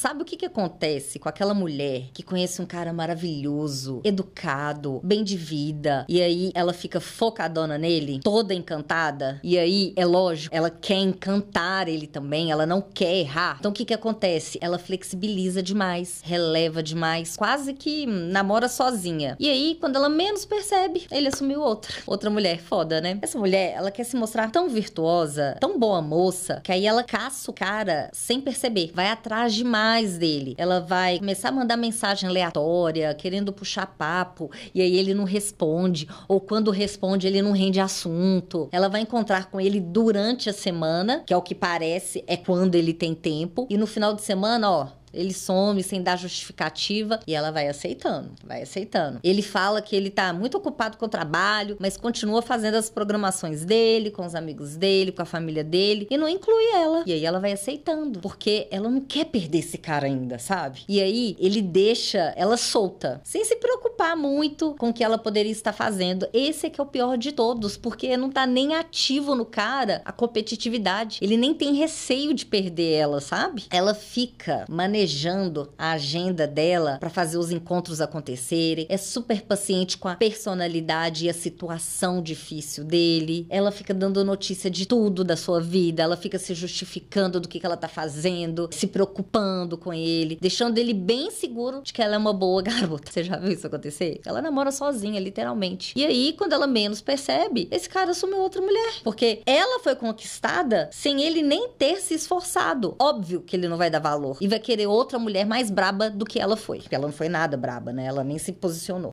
Sabe o que, que acontece com aquela mulher que conhece um cara maravilhoso, educado, bem de vida, e aí ela fica focadona nele, toda encantada, e aí é lógico, ela quer encantar ele também, ela não quer errar. Então o que, que acontece? Ela flexibiliza demais, releva demais, quase que namora sozinha. E aí, quando ela menos percebe, ele assumiu outra. Outra mulher, foda, né? Essa mulher, ela quer se mostrar tão virtuosa, tão boa moça, que aí ela caça o cara sem perceber, vai atrás demais dele. Ela vai começar a mandar mensagem aleatória, querendo puxar papo, e aí ele não responde, ou quando responde, ele não rende assunto. Ela vai encontrar com ele durante a semana, que é o que parece, é quando ele tem tempo, e no final de semana, ó, ele some sem dar justificativa e ela vai aceitando, vai aceitando. Ele fala que ele tá muito ocupado com o trabalho, mas continua fazendo as programações dele, com os amigos dele, com a família dele e não inclui ela. E aí ela vai aceitando, porque ela não quer perder esse cara ainda, sabe? E aí ele deixa ela solta, sem se preocupar preocupar muito com o que ela poderia estar fazendo. Esse é que é o pior de todos, porque não tá nem ativo no cara a competitividade. Ele nem tem receio de perder ela, sabe? Ela fica manejando a agenda dela para fazer os encontros acontecerem. É super paciente com a personalidade e a situação difícil dele. Ela fica dando notícia de tudo da sua vida. Ela fica se justificando do que, que ela tá fazendo, se preocupando com ele, deixando ele bem seguro de que ela é uma boa garota. Você já viu isso acontecer? Ela namora sozinha, literalmente. E aí, quando ela menos percebe, esse cara assumiu outra mulher. Porque ela foi conquistada sem ele nem ter se esforçado. Óbvio que ele não vai dar valor. E vai querer outra mulher mais braba do que ela foi. Porque ela não foi nada braba, né? Ela nem se posicionou.